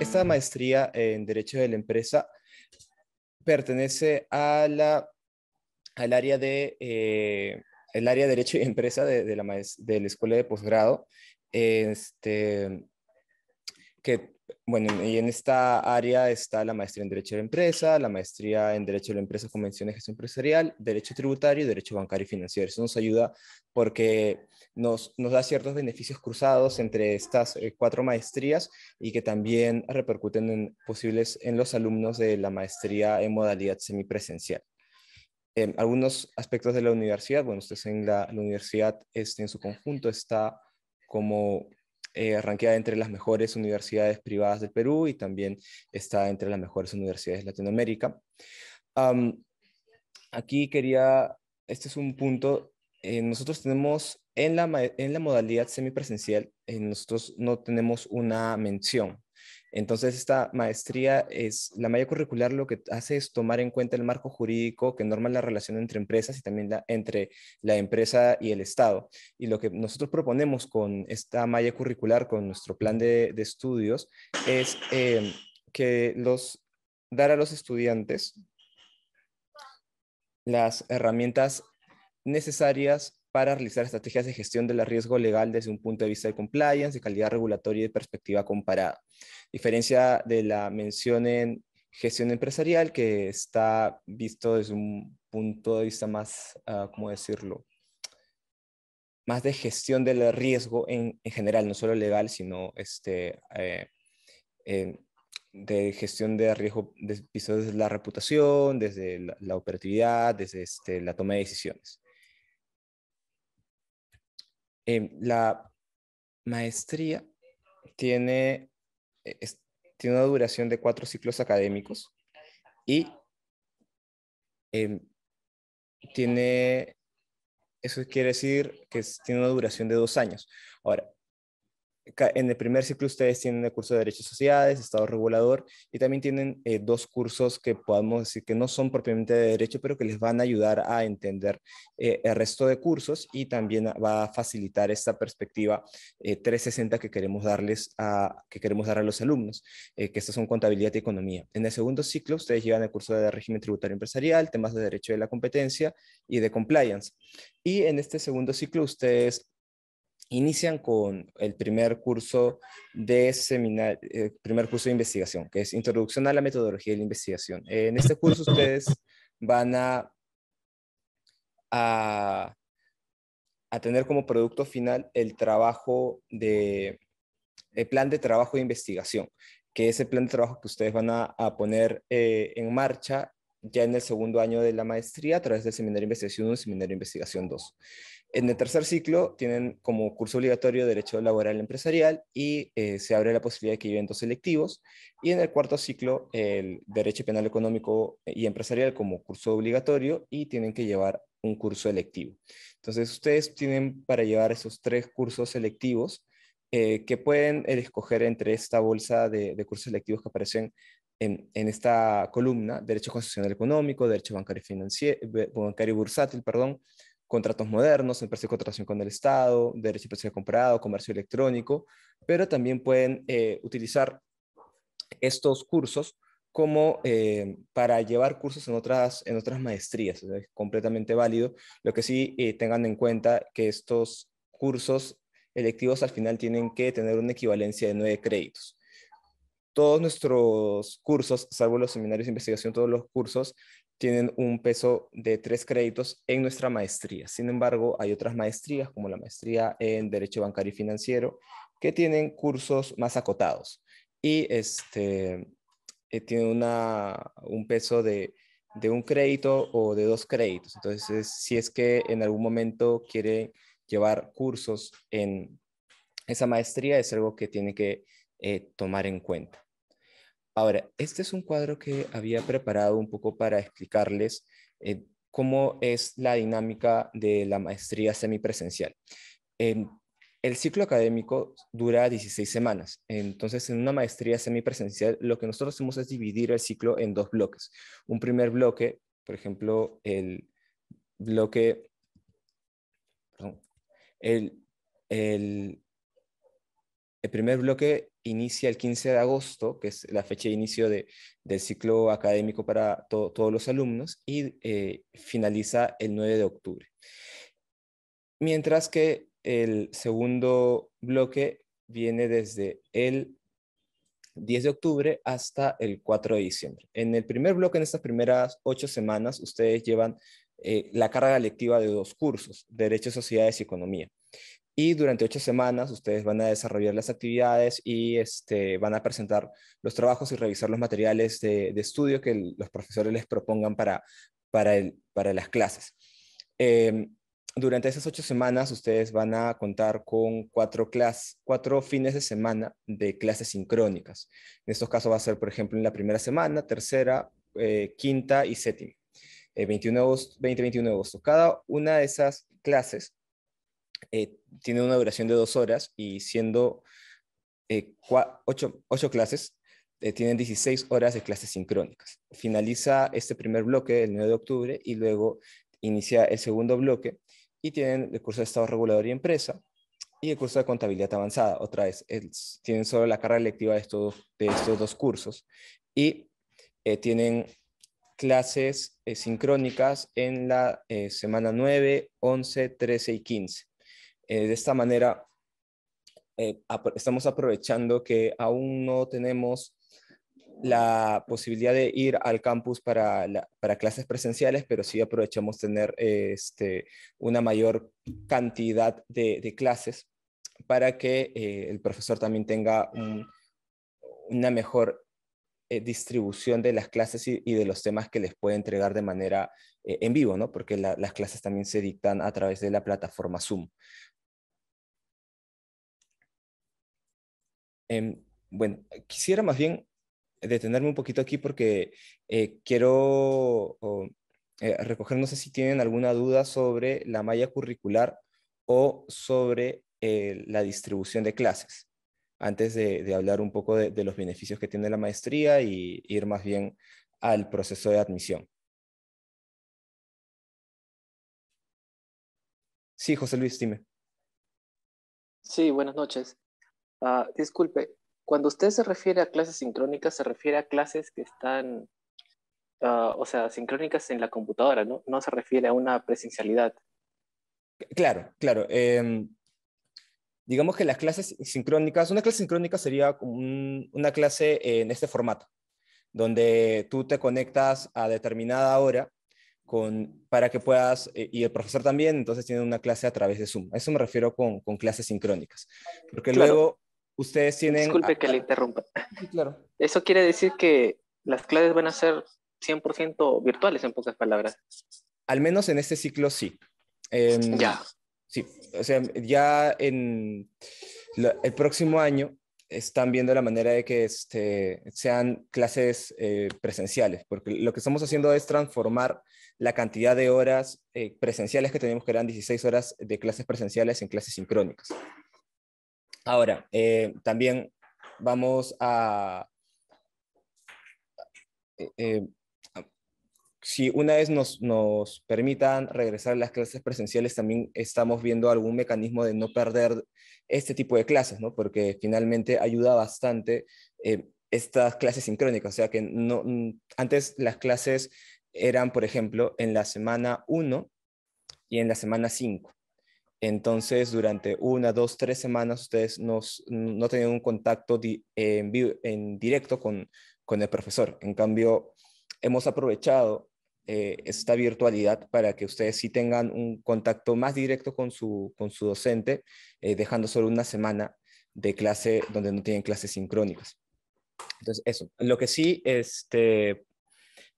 Esta maestría en Derecho de la Empresa pertenece a la, al área de, eh, el área de Derecho y Empresa de, la, de la Escuela de Posgrado, este, que bueno, y en esta área está la maestría en Derecho de la Empresa, la maestría en Derecho de la Empresa, Convención de Gestión Empresarial, Derecho Tributario y Derecho Bancario y Financiero. Eso nos ayuda porque nos, nos da ciertos beneficios cruzados entre estas eh, cuatro maestrías y que también repercuten en, posibles en los alumnos de la maestría en modalidad semipresencial. Eh, algunos aspectos de la universidad, bueno, ustedes en la, la universidad este, en su conjunto está como eh, entre las mejores universidades privadas del Perú y también está entre las mejores universidades de Latinoamérica. aquí quería, este es un punto, eh, nosotros tenemos en la, en la modalidad semipresencial, eh, nosotros no tenemos una mención entonces, esta maestría es, la malla curricular lo que hace es tomar en cuenta el marco jurídico que norma la relación entre empresas y también la, entre la empresa y el Estado. Y lo que nosotros proponemos con esta malla curricular, con nuestro plan de, estudios, es eh, que los, dar a los estudiantes las herramientas necesarias para realizar estrategias de gestión del riesgo legal desde un punto de vista de compliance, de calidad regulatoria y de perspectiva comparada. Diferencia de la mención en gestión empresarial que está visto desde un punto de vista más, ah, ¿cómo decirlo? Más de gestión del riesgo en, general, no solo legal, sino este, eh, de gestión de riesgo desde, desde la reputación, desde la, operatividad, desde este, la toma de decisiones. Em, la maestría tiene, e, tiene una duración de cuatro ciclos académicos y em, tiene, eso quiere decir que tiene una duración de dos años. Ahora, en el primer ciclo ustedes tienen el curso de Derecho de Sociedades, Estado Regulador, y también tienen eh, dos cursos que podemos decir que no son propiamente de Derecho, pero que les van a ayudar a entender eh, el resto de cursos y también va a facilitar esta perspectiva 360 eh, que queremos darles a, que queremos dar a los alumnos, que estas son Contabilidad y Economía. En el segundo ciclo ustedes llevan el curso de Régimen Tributario Empresarial, temas de Derecho de la Competencia y de Compliance. Y en este segundo ciclo ustedes inician con el primer curso de seminar, eh, primer curso de investigación, que es Introducción a la Metodología de la Investigación. en este curso ustedes van a, a, tener como producto final el trabajo de, el plan de trabajo de investigación, que es el plan de trabajo que ustedes van a, a poner eh, en marcha ya en el segundo año de la maestría a través del seminario de investigación 1 y seminario de investigación 2. En el tercer ciclo tienen como curso obligatorio Derecho Laboral Empresarial y eh, se abre la posibilidad de que lleven dos electivos. Y en el cuarto ciclo, el Derecho Penal Económico y Empresarial como curso obligatorio y tienen que llevar un curso electivo. Entonces, ustedes tienen para llevar esos tres cursos selectivos eh, que pueden escoger entre esta bolsa de, de cursos electivos que aparecen en, en, esta columna, Derecho Constitucional Económico, Derecho Bancario, Financiero, eh, Bancario Bursátil, perdón, contratos modernos, en de contratación con el Estado, derecho de precio comprado, comercio electrónico, pero también pueden eh, utilizar estos cursos como eh, para llevar cursos en otras, en otras maestrías. Es completamente válido. Lo que sí eh, tengan en cuenta que estos cursos electivos al final tienen que tener una equivalencia de nueve créditos. Todos nuestros cursos, salvo los seminarios de investigación, todos los cursos tienen un peso de tres créditos en nuestra maestría. Sin embargo, hay otras maestrías, como la maestría en Derecho Bancario y Financiero, que tienen cursos más acotados y este, eh, un peso de, un crédito o de dos créditos. Entonces, si es que en algún momento quiere llevar cursos en esa maestría, es algo que tiene que eh, tomar en cuenta. Ahora, este es un cuadro que había preparado un poco para explicarles eh, cómo es la dinámica de la maestría semipresencial. Em, el ciclo académico dura 16 semanas, entonces en una maestría semipresencial lo que nosotros hacemos es dividir el ciclo en dos bloques. Un primer bloque, por ejemplo, el bloque, perdón, el el primer bloque inicia el 15 de agosto, que es la fecha de inicio del ciclo académico para todos los alumnos, y eh, finaliza el 9 de octubre. Mientras que el segundo bloque viene desde el 10 de octubre hasta el 4 de diciembre. En el primer bloque, en estas primeras ocho semanas, ustedes llevan eh, la carga lectiva de dos cursos, Derechos, Sociedades y Economía. Y durante ocho semanas ustedes van a desarrollar las actividades y este, van a presentar los trabajos y revisar los materiales de, estudio que los profesores les propongan para, para, el, para las clases. Em, durante esas ocho semanas ustedes van a contar con cuatro, clases, cuatro fines de semana de clases sincrónicas. En estos casos va a ser, por ejemplo, en la primera semana, tercera, eh, quinta y séptima. Eh, 21 de 21 de agosto. Cada una de esas clases eh, tiene una duración de dos horas y siendo eh, ocho, clases, eh, tienen 16 horas de clases sincrónicas. Finaliza este primer bloque el 9 de octubre y luego inicia el segundo bloque y tienen el curso de Estado Regulador y Empresa y el curso de Contabilidad Avanzada. Otra vez, tienen solo la carga electiva de estos, de estos dos cursos y eh, tienen clases sincrónicas en la semana 9, 11, 13 y 15. Eh, de esta manera, eh, estamos aprovechando que aún no tenemos la posibilidad de ir al campus para, para clases presenciales, pero sí aprovechamos tener este, una mayor cantidad de, clases para que eh, el profesor también tenga una mejor distribución de las clases y, de los temas que les puede entregar de manera en vivo, porque las clases también se dictan a través de la plataforma Zoom. Em, bueno, quisiera más bien detenerme un poquito aquí porque eh, quiero eh, recoger, no sé si tienen alguna duda sobre la malla curricular o sobre eh, la distribución de clases, antes de, hablar un poco de, de, los beneficios que tiene la maestría y ir más bien al proceso de admisión. Sí, José Luis, dime. Sí, buenas noches. Ah, disculpe, cuando usted se refiere a clases sincrónicas, se refiere a clases que están, ah, o sea, sincrónicas en la computadora, ¿no? No se refiere a una presencialidad. Claro, claro. Em, digamos que las clases sincrónicas, una clase sincrónica sería una clase en este formato, donde tú te conectas a determinada hora con, para que puedas, eh, y el profesor también, entonces tiene una clase a través de Zoom. A eso me refiero con, clases sincrónicas. Porque luego ustedes tienen... Disculpe que le interrumpa. claro. Eso quiere decir que las clases van a ser 100% virtuales, en pocas palabras. Al menos en este ciclo sí. Em, ya. Sí, o sea, ya en el próximo año están viendo la manera de que este, sean clases eh, presenciales, porque lo que estamos haciendo es transformar la cantidad de horas eh, presenciales que teníamos que eran 16 horas de clases presenciales, en clases sincrónicas. Ahora, eh, también vamos a... Eh, eh, si una vez nos, permitan regresar a las clases presenciales, también estamos viendo algún mecanismo de no perder este tipo de clases, ¿no? Porque finalmente ayuda bastante estas clases sincrónicas. O sea que no, mm, antes las clases eran, por ejemplo, en la semana 1 y en la semana 5. Entonces, durante una, dos, tres semanas, ustedes no tenían un contacto en, directo con, el profesor. En cambio, hemos aprovechado eh, esta virtualidad para que ustedes sí tengan un contacto más directo con su, con docente, eh, dejando solo una semana de clase donde no tienen clases sincrónicas. Entonces, eso. Lo que sí este,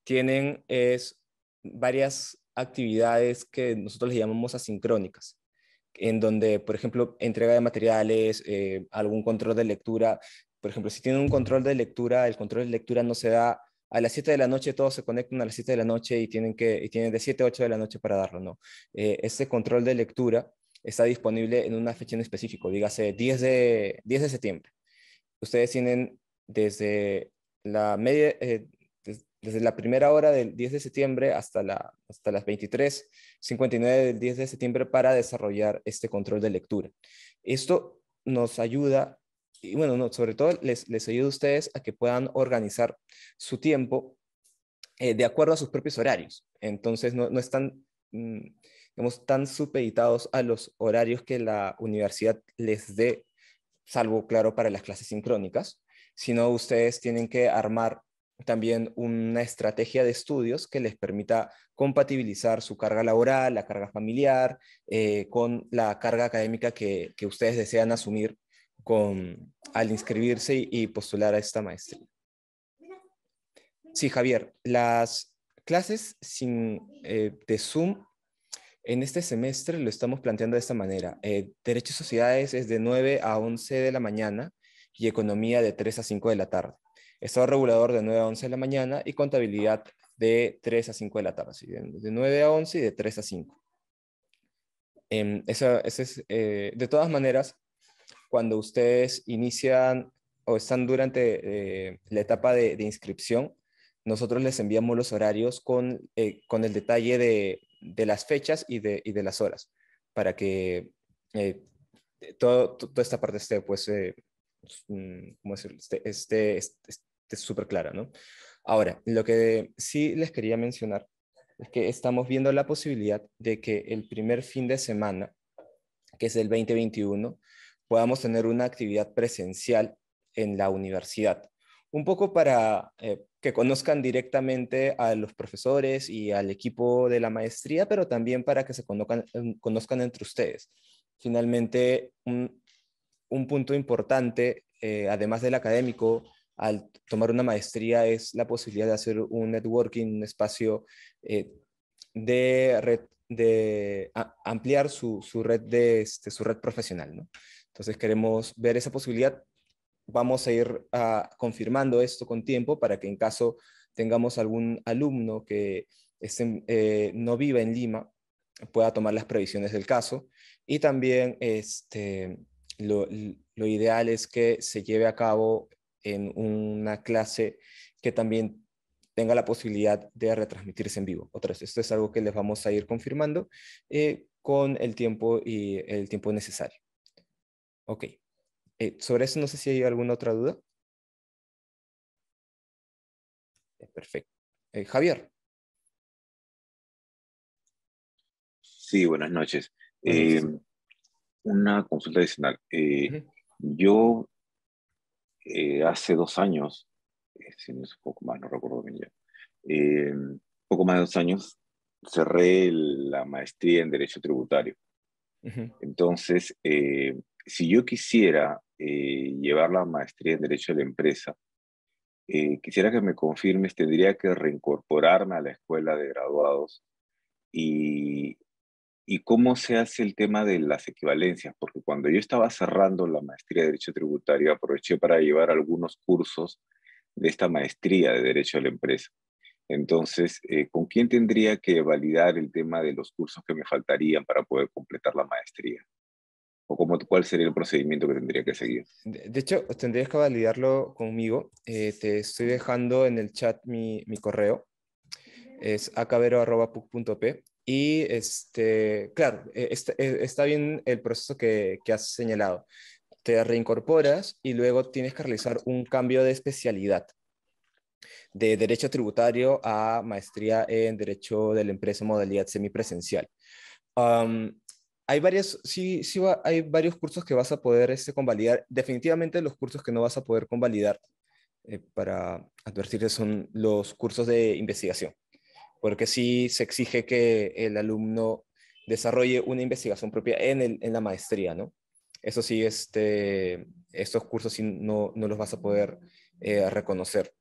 tienen es varias actividades que nosotros le llamamos asincrónicas en donde, por ejemplo, entrega de materiales, eh, algún control de lectura. Por ejemplo, si tienen un control de lectura, el control de lectura no se da a las 7 de la noche, todos se conectan a las 7 de la noche y tienen, que, tienen de 7 a 8 de la noche para darlo, ¿no? Eh, ese control de lectura está disponible en una fecha en específico, dígase 10 de, 10 de septiembre. Ustedes tienen desde la media, eh, desde la primera hora del 10 de septiembre hasta, la, hasta las 23.59 del 10 de septiembre para desarrollar este control de lectura. Esto nos ayuda, y bueno, no, sobre todo les, ayuda a ustedes a que puedan organizar su tiempo eh, de acuerdo a sus propios horarios. Entonces, no, no están, mm, digamos, tan supeditados a los horarios que la universidad les dé, salvo, claro, para las clases sincrónicas, sino ustedes tienen que armar también una estrategia de estudios que les permita compatibilizar su carga laboral, la carga familiar, eh, con la carga académica que, ustedes desean asumir con, al inscribirse y, postular a esta maestría. Sí, Javier, las clases sin, eh, de Zoom en este semestre lo estamos planteando de esta manera. Eh, Derecho Derechos y Sociedades es de 9 a 11 de la mañana y Economía de 3 a 5 de la tarde. Estado regulador de 9 a 11 de la mañana y contabilidad de 3 a 5 de la tarde, de 9 a 11 y de 3 a 5. Em, eh, de todas maneras, cuando ustedes inician o están durante eh, la etapa de, inscripción, nosotros les enviamos los horarios con, eh, con el detalle de, las fechas y de, las horas, para que eh, todo, toda esta parte esté, pues, mm, ¿cómo decirlo? es súper clara, ¿no? Ahora, lo que sí les quería mencionar es que estamos viendo la posibilidad de que el primer fin de semana, que es el 2021, podamos tener una actividad presencial en la universidad. Un poco para eh, que conozcan directamente a los profesores y al equipo de la maestría, pero también para que se conozcan, eh, conozcan entre ustedes. Finalmente, un, punto importante, eh, además del académico, al tomar una maestría es la posibilidad de hacer un networking, un espacio eh, de, red, de ampliar su, su, red de este, su red profesional. ¿no? Entonces queremos ver esa posibilidad. Vamos a ir ah, confirmando esto con tiempo para que en caso tengamos algún alumno que eh, no viva en Lima pueda tomar las previsiones del caso. Y también este, lo, lo ideal es que se lleve a cabo en una clase que también tenga la posibilidad de retransmitirse en vivo. otras esto es algo que les vamos a ir confirmando eh, con el tiempo y el tiempo necesario. Ok. Eh, sobre eso no sé si hay alguna otra duda. Eh, perfecto. Javier. Sí, buenas noches. una consulta adicional. Eh, Yo eh, hace dos años, eh, si es un poco más, no recuerdo bien ya, eh, poco más de dos años, cerré la maestría en Derecho Tributario. Entonces, si yo quisiera llevar la maestría en Derecho de la Empresa, quisiera que me confirmes, tendría que reincorporarme a la escuela de graduados y y cómo se hace el tema de las equivalencias, porque cuando yo estaba cerrando la maestría de Derecho Tributario, aproveché para llevar algunos cursos de esta maestría de Derecho a la Empresa. Entonces, eh, ¿con quién tendría que validar el tema de los cursos que me faltarían para poder completar la maestría? ¿O cómo, cuál sería el procedimiento que tendría que seguir? De, hecho, tendrías que validarlo conmigo. Eh, te estoy dejando en el chat mi, correo. Es acabero.puc.p y, este, claro, e, este, e, está, bien el proceso que, has señalado. Te reincorporas y luego tienes que realizar un cambio de especialidad de Derecho Tributario a Maestría en Derecho de la Empresa modalidad semipresencial. hay, sí, sí hay varios cursos que vas a poder este, convalidar. Definitivamente los cursos que no vas a poder convalidar, eh, para advertirte, son los cursos de investigación porque sí se exige que el alumno desarrolle una investigación propia en, el, en la maestría, ¿no? Eso sí, este, estos cursos no, no los vas a poder eh, reconocer.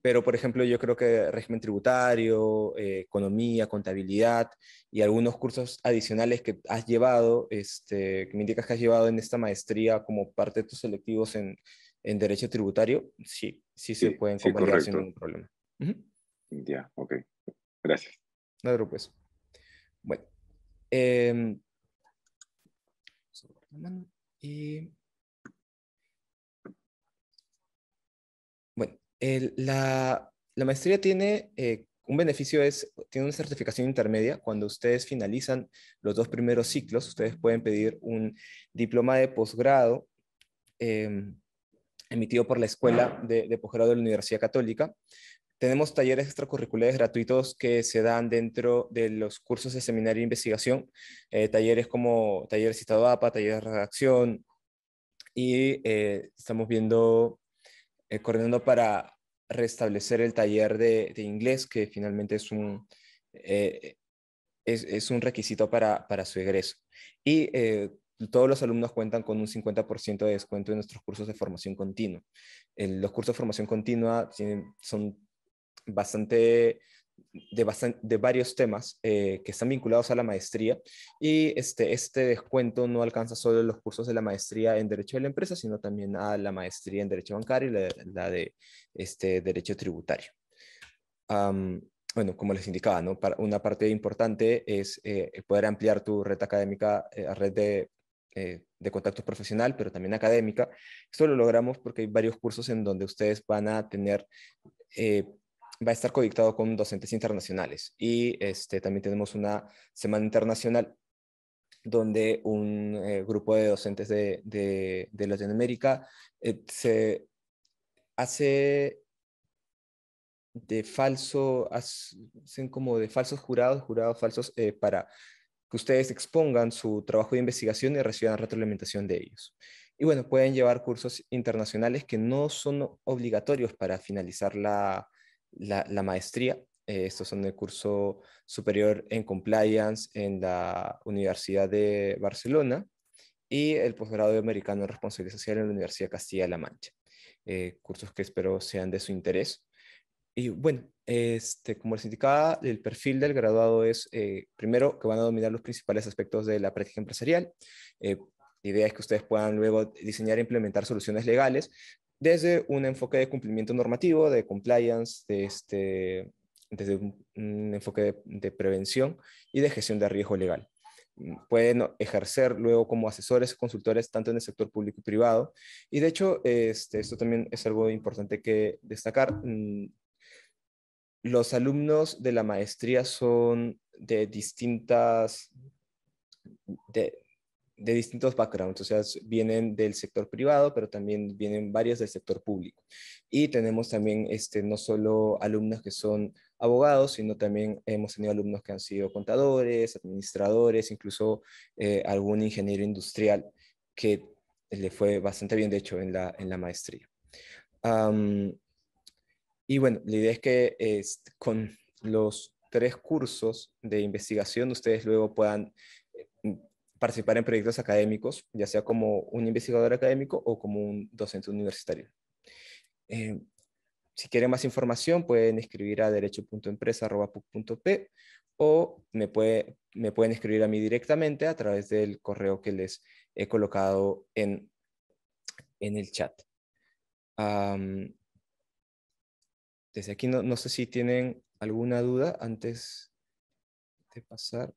Pero, por ejemplo, yo creo que régimen tributario, eh, economía, contabilidad y algunos cursos adicionales que has llevado, este, que me indicas que has llevado en esta maestría como parte de tus selectivos en, en derecho tributario, sí, sí, se pueden sí, sin ningún problema. Ya, ok. Gracias. No pues. Bueno. Em, bueno, la, maestría tiene eh, un beneficio, es, tiene una certificación intermedia. Cuando ustedes finalizan los dos primeros ciclos, ustedes pueden pedir un diploma de posgrado em, emitido por la Escuela de Posgrado de la Universidad Católica tenemos talleres extracurriculares gratuitos que se dan dentro de los cursos de seminario de investigación, eh, talleres como talleres APA, taller de redacción, y eh, estamos viendo, eh, coordinando para restablecer el taller de, inglés, que finalmente es un, es, un requisito para, para su egreso. Y todos los alumnos cuentan con un 50% de descuento en nuestros cursos de formación continua. los cursos de formación continua tienen, son bastante de, de, varios temas eh, que están vinculados a la maestría y este, este descuento no alcanza solo los cursos de la maestría en Derecho de la Empresa, sino también a la maestría en Derecho Bancario y la, de este, Derecho Tributario. bueno, como les indicaba, ¿no? Para una parte importante es eh, poder ampliar tu red académica, eh, red de de contacto profesional, pero también académica. Esto lo logramos porque hay varios cursos en donde ustedes van a tener va a estar conectado con docentes internacionales y este, también tenemos una semana internacional donde un eh, grupo de docentes de, de, Latinoamérica eh, se hace de falso, hacen como de falsos jurados, jurados falsos eh, para que ustedes expongan su trabajo de investigación y reciban retroalimentación de ellos. Y bueno, pueden llevar cursos internacionales que no son obligatorios para finalizar la, la, maestría. Eh, estos son el curso superior en compliance en la Universidad de Barcelona y el posgrado de americano en responsabilidad social en la Universidad Castilla-La Mancha. Eh, cursos que espero sean de su interés. Y bueno, este, como les indicaba, el perfil del graduado es, eh, primero, que van a dominar los principales aspectos de la práctica empresarial. la idea es que ustedes puedan luego diseñar e implementar soluciones legales desde un enfoque de cumplimiento normativo, de compliance, este, desde un, enfoque de, prevención y de gestión de riesgo legal. Pueden ejercer luego como asesores consultores tanto en el sector público y privado. Y de hecho, este, esto también es algo importante que destacar. Mm, los alumnos de la maestría son de distintas, de, de distintos backgrounds, o sea, vienen del sector privado, pero también vienen varios del sector público. Y tenemos también este, no solo alumnos que son abogados, sino también hemos tenido alumnos que han sido contadores, administradores, incluso eh, algún ingeniero industrial que le fue bastante bien, de hecho, en la, en la maestría. y bueno, la idea es que este, con los tres cursos de investigación ustedes luego puedan participar en proyectos académicos, ya sea como un investigador académico o como un docente universitario. Eh, si quieren más información, pueden escribir a derecho.empresa.puc.p o me, puede, me pueden escribir a mí directamente a través del correo que les he colocado en, el chat. desde aquí no sé si tienen alguna duda antes de pasar.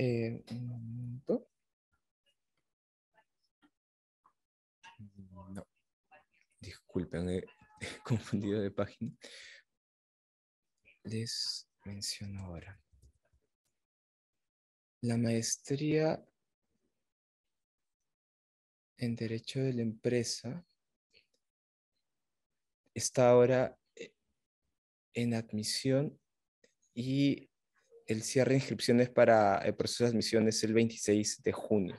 Eh, un momento. Disculpen, he confundido de página. Les menciono ahora. La maestría en Derecho de la Empresa está ahora eh, en admisión y el cierre de inscripciones para el proceso de admisión es el 26 de junio.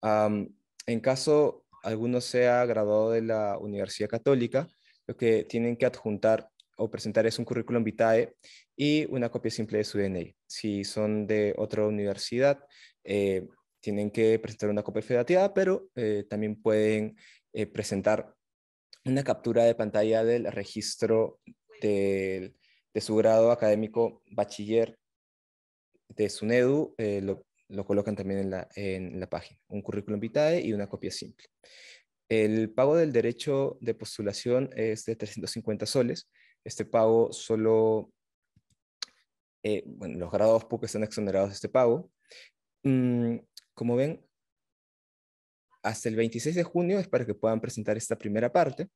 en caso alguno sea graduado de la Universidad Católica, lo que tienen que adjuntar o presentar es un currículum vitae y una copia simple de su DNI. Si son de otra universidad, eh, tienen que presentar una copia federativa, pero eh, también pueden eh, presentar una captura de pantalla del registro de su grado académico bachiller de SUNEDU eh, lo, colocan también en la, en la, página, un currículum vitae y una copia simple. El pago del derecho de postulación es de 350 soles. Este pago solo, eh, bueno, los grados PUC están exonerados de este pago. Mm, como ven, hasta el 26 de junio es para que puedan presentar esta primera parte.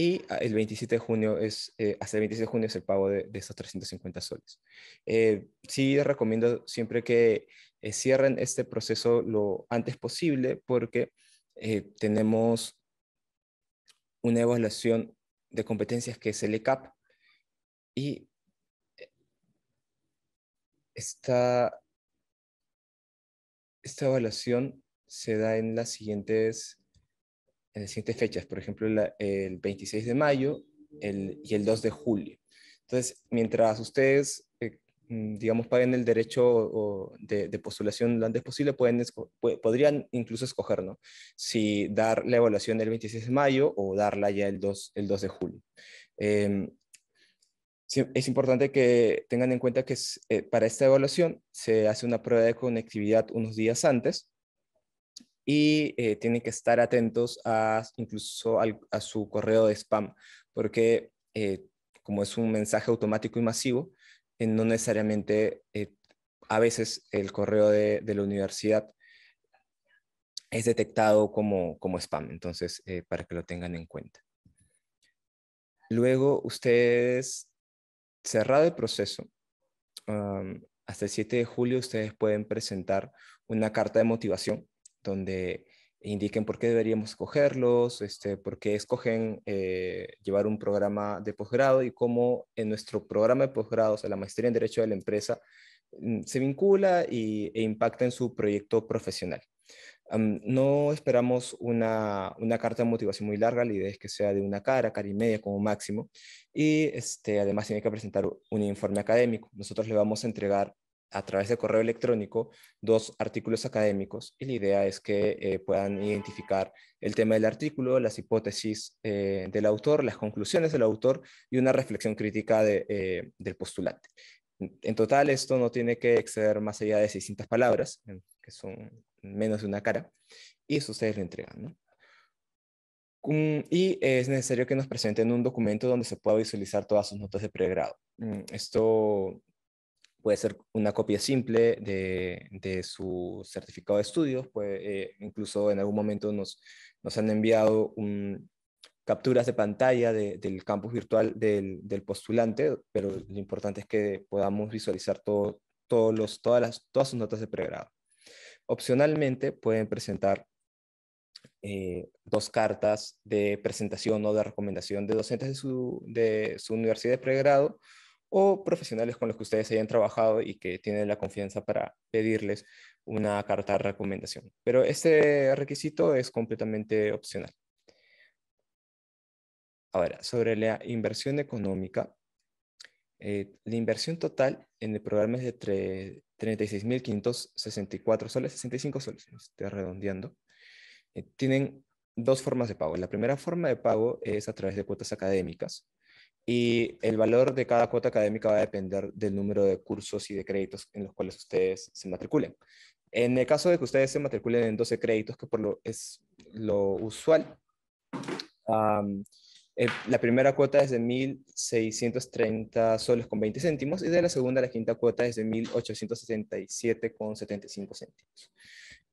Y ah, el 27 de junio es, eh, hasta el 27 de junio es el pago de, esos 350 soles. Eh, sí recomiendo siempre que eh, cierren este proceso lo antes posible porque eh, tenemos una evaluación de competencias que es el ECAP y esta, esta evaluación se da en las siguientes en las siguientes fechas, por ejemplo, el 26 de mayo y el 2 de julio. Entonces, mientras ustedes, eh, mm, digamos, paguen el derecho de, postulación lo antes posible, pueden, podrían incluso escoger, ¿no? Si dar la evaluación el 26 de mayo o darla ya el 2, el 2 de julio. Em, es importante que tengan en cuenta que eh, para esta evaluación se hace una prueba de conectividad unos días antes y eh, tienen que estar atentos a incluso a su correo de spam, porque eh, como es un mensaje automático y masivo, eh, no necesariamente a veces el correo de, la universidad es detectado como, spam, entonces para que lo tengan en cuenta. Luego, ustedes, cerrado el proceso, hasta el 7 de julio ustedes pueden presentar una carta de motivación donde indiquen por qué deberíamos escogerlos, este, por qué escogen eh, llevar un programa de posgrado y cómo en nuestro programa de posgrado, o sea, la maestría en Derecho de la Empresa, mm, se vincula y, e impacta en su proyecto profesional. no esperamos una, una, carta de motivación muy larga, la idea es que sea de una cara, cara y media como máximo, y este, además tiene que presentar un informe académico. Nosotros le vamos a entregar a través de correo electrónico dos artículos académicos y la idea es que eh, puedan identificar el tema del artículo, las hipótesis eh, del autor, las conclusiones del autor y una reflexión crítica eh, del postulante. En total, esto no tiene que exceder más allá de 600 palabras, que son menos de una cara, y eso ustedes lo entregan. Mm, y es necesario que nos presenten un documento donde se pueda visualizar todas sus notas de pregrado. Mm, esto puede ser una copia simple de, su certificado de estudios, eh, incluso en algún momento nos, han enviado capturas de pantalla del campus virtual del, postulante, pero lo importante es que podamos visualizar todos todas, las, todas sus notas de pregrado. Opcionalmente pueden presentar eh, dos cartas de presentación o de recomendación de docentes de su, de su universidad de pregrado o profesionales con los que ustedes hayan trabajado y que tienen la confianza para pedirles una carta de recomendación. Pero este requisito es completamente opcional. Ahora, sobre la inversión económica, eh, la inversión total en el programa es de 36.564 soles, 65 soles, estoy redondeando. Eh, tienen dos formas de pago. La primera forma de pago es a través de cuotas académicas, y el valor de cada cuota académica va a depender del número de cursos y de créditos en los cuales ustedes se matriculen. En el caso de que ustedes se matriculen en 12 créditos, que por lo es lo usual, eh, la primera cuota es de 1.630 soles con 20 céntimos y de la segunda a la quinta cuota es de 1.877 con 75 céntimos.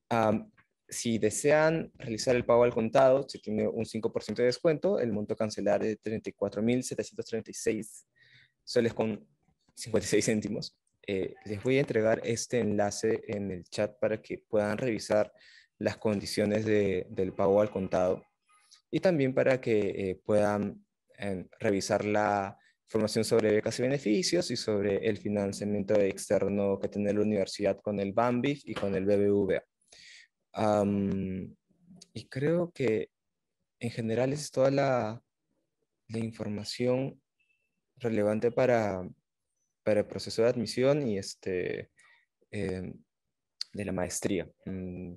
Um, si desean realizar el pago al contado, se tiene un 5% de descuento. El monto cancelar es de 34.736 soles con 56 céntimos. Eh, les voy a entregar este enlace en el chat para que puedan revisar las condiciones del pago al contado y también para que eh, puedan eh, revisar la información sobre becas y beneficios y sobre el financiamiento externo que tiene la universidad con el BAMBIF y con el BBVA y creo que en general es toda la, información relevante para, el proceso de admisión y este, eh, de la maestría. Mm,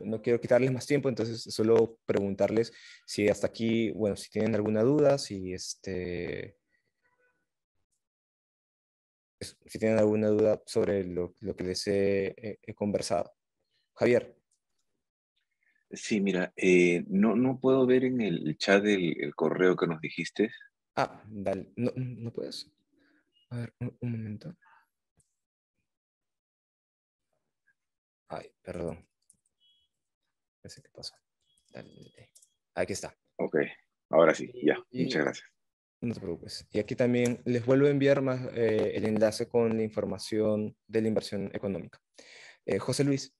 no quiero quitarles más tiempo, entonces solo preguntarles si hasta aquí, bueno, si tienen alguna duda, si este... Si tienen alguna duda sobre lo, que les he conversado. Javier. Sí, mira, eh, no, no puedo ver en el chat el, correo que nos dijiste. Ah, dale, no, no puedes. A ver, un, momento. Ay, perdón. No sé qué Dale. Aquí está. Ok, ahora sí, ya. Muchas gracias. No te preocupes. Y aquí también les vuelvo a enviar más eh, el enlace con la información de la inversión económica. Eh, José Luis,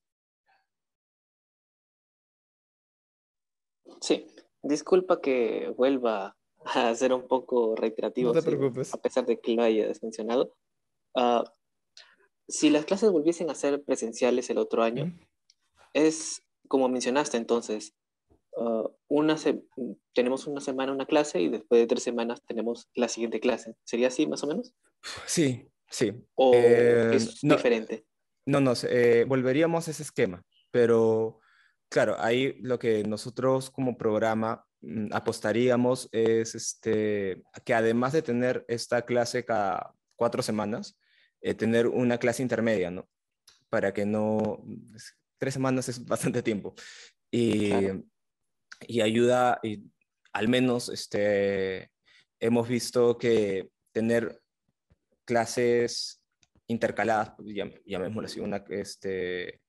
Sí, disculpa que vuelva a ser un poco reiterativo. a pesar de que lo hayas mencionado. Ah, si las clases volviesen a ser presenciales el otro año, es como mencionaste entonces, ah, una tenemos una semana una clase y después de tres semanas tenemos la siguiente clase. ¿Sería así más o menos? Sí, sí. ¿O eh, es diferente? No, no, eh, volveríamos a ese esquema, pero claro, ahí lo que nosotros como programa mm, apostaríamos es este, que además de tener esta clase cada cuatro semanas, eh, tener una clase intermedia, ¿no? Para que no... Pues, tres semanas es bastante tiempo. Y, ayuda, y al menos este, hemos visto que tener clases intercaladas, pues, ya me así, una, este,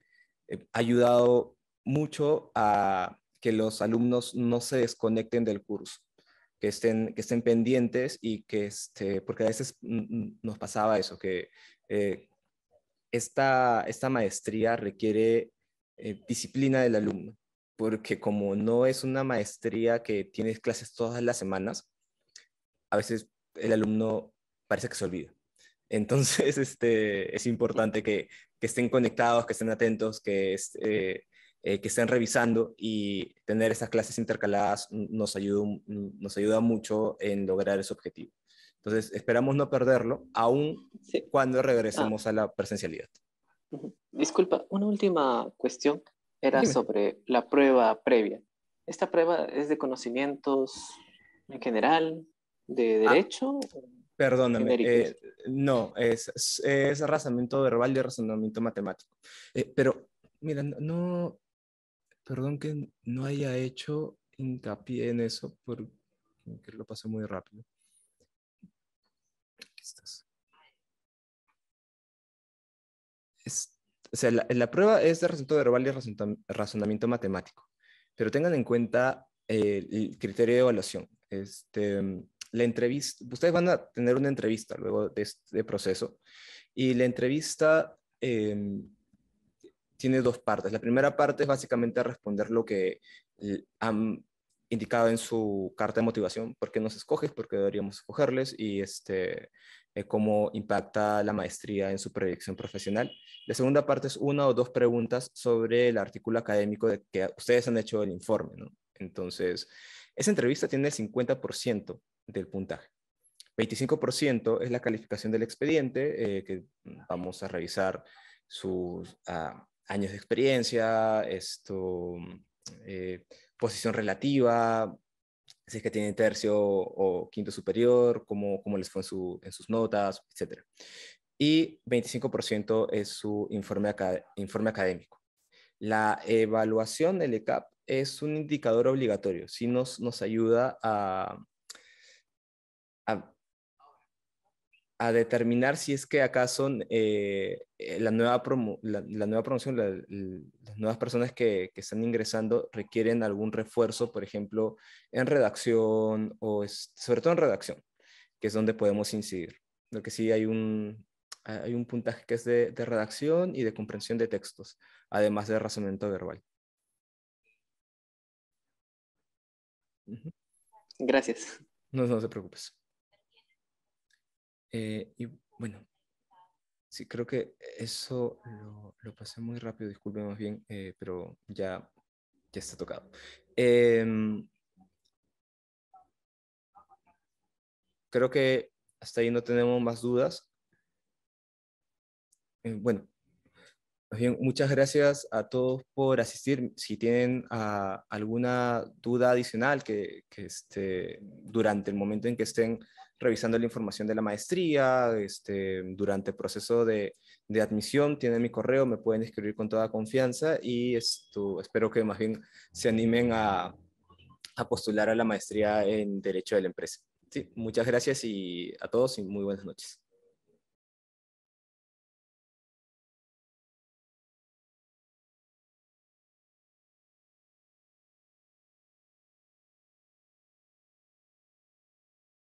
eh, ayudado mucho a que los alumnos no se desconecten del curso, que estén, que estén pendientes y que, este, porque a veces nos pasaba eso, que eh, esta, maestría requiere eh, disciplina del alumno, porque como no es una maestría que tienes clases todas las semanas, a veces el alumno parece que se olvida. Entonces, este, es importante que, estén conectados, que estén atentos, que... estén eh, que estén revisando y tener estas clases intercaladas nos ayuda, nos ayuda mucho en lograr ese objetivo. Entonces, esperamos no perderlo, aún cuando ah. regresemos a la presencialidad. Disculpa, una última cuestión era sobre la prueba previa. ¿Esta prueba es de conocimientos en general, de ah, derecho? perdóname, eh, no, es, es, razonamiento verbal y razonamiento matemático. Eh, pero, mira, no, Perdón que no haya hecho hincapié en eso porque lo pasé muy rápido. o sea, la, la, prueba es de razonamiento verbal y razonamiento matemático, pero tengan en cuenta eh, el criterio de evaluación. Este, mm, la entrevista, ustedes van a tener una entrevista luego de este proceso y la entrevista em, tiene dos partes. La primera parte es básicamente responder lo que han indicado en su carta de motivación, por qué nos escoges, por qué deberíamos escogerles y este, eh, cómo impacta la maestría en su proyección profesional. La segunda parte es una o dos preguntas sobre el artículo académico que ustedes han hecho el informe. Entonces, esa entrevista tiene el 50% del puntaje. 25% es la calificación del expediente, eh, que vamos a revisar sus, ah, años de experiencia, esto, eh, posición relativa, si es que tienen tercio o quinto superior, cómo, les fue en, sus notas, etc. Y 25% es su informe, informe académico. La evaluación del ECAP es un indicador obligatorio, sí nos, nos ayuda a a determinar si es que acaso eh, eh, la, nueva promoción, las nuevas personas que, están ingresando requieren algún refuerzo, por ejemplo, en redacción o sobre todo en redacción, que es donde podemos incidir. lo que sí hay un, puntaje que es de, redacción y de comprensión de textos, además de razonamiento verbal. Gracias. No, no se preocupes. Eh, y bueno, sí, creo que eso lo, lo pasé muy rápido, disculpen más bien, eh, pero ya, ya está tocado. Em, creo que hasta ahí no tenemos más dudas. Eh, bueno, Bien, muchas gracias a todos por asistir. Si tienen ah, alguna duda adicional que, que este, durante el momento en que estén revisando la información de la maestría, este, durante el proceso de, admisión, tienen mi correo, me pueden escribir con toda confianza y esto, espero que más bien se animen a, postular a la maestría en Derecho de la Empresa. muchas gracias y a todos y muy buenas noches.